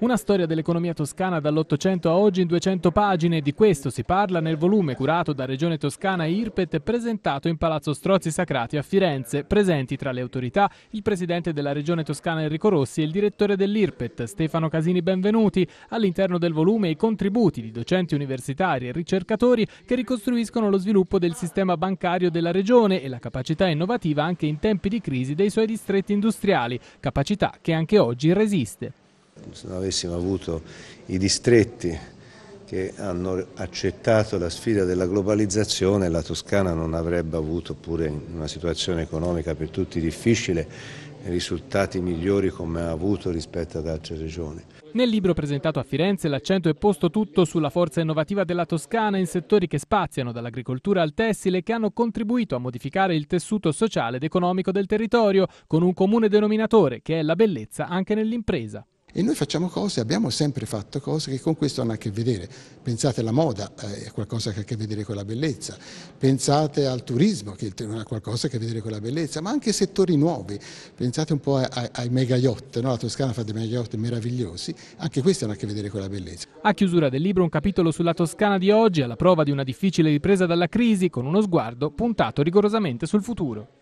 Una storia dell'economia toscana dall'Ottocento a oggi in 200 pagine, di questo si parla nel volume curato da Regione Toscana Irpet presentato in Palazzo Strozzi Sacrati a Firenze, presenti tra le autorità il presidente della Regione Toscana Enrico Rossi e il direttore dell'Irpet Stefano Casini Benvenuti, all'interno del volume i contributi di docenti universitari e ricercatori che ricostruiscono lo sviluppo del sistema bancario della Regione e la capacità innovativa anche in tempi di crisi dei suoi distretti industriali, capacità che anche oggi resiste. Se non avessimo avuto i distretti che hanno accettato la sfida della globalizzazione, la Toscana non avrebbe avuto, pure in una situazione economica per tutti difficile, risultati migliori come ha avuto rispetto ad altre regioni. Nel libro presentato a Firenze l'accento è posto tutto sulla forza innovativa della Toscana in settori che spaziano dall'agricoltura al tessile che hanno contribuito a modificare il tessuto sociale ed economico del territorio con un comune denominatore che è la bellezza anche nell'impresa. E noi facciamo cose, abbiamo sempre fatto cose che con questo hanno a che vedere. Pensate alla moda, eh, è eh, qualcosa che ha a che vedere con la bellezza. Pensate al turismo, che ha qualcosa a che vedere con la bellezza, ma anche settori nuovi. Pensate un po' ai, ai mega yacht, no? la Toscana fa dei mega yacht meravigliosi, anche questi hanno a che vedere con la bellezza. A chiusura del libro un capitolo sulla Toscana di oggi, alla prova di una difficile ripresa dalla crisi, con uno sguardo puntato rigorosamente sul futuro.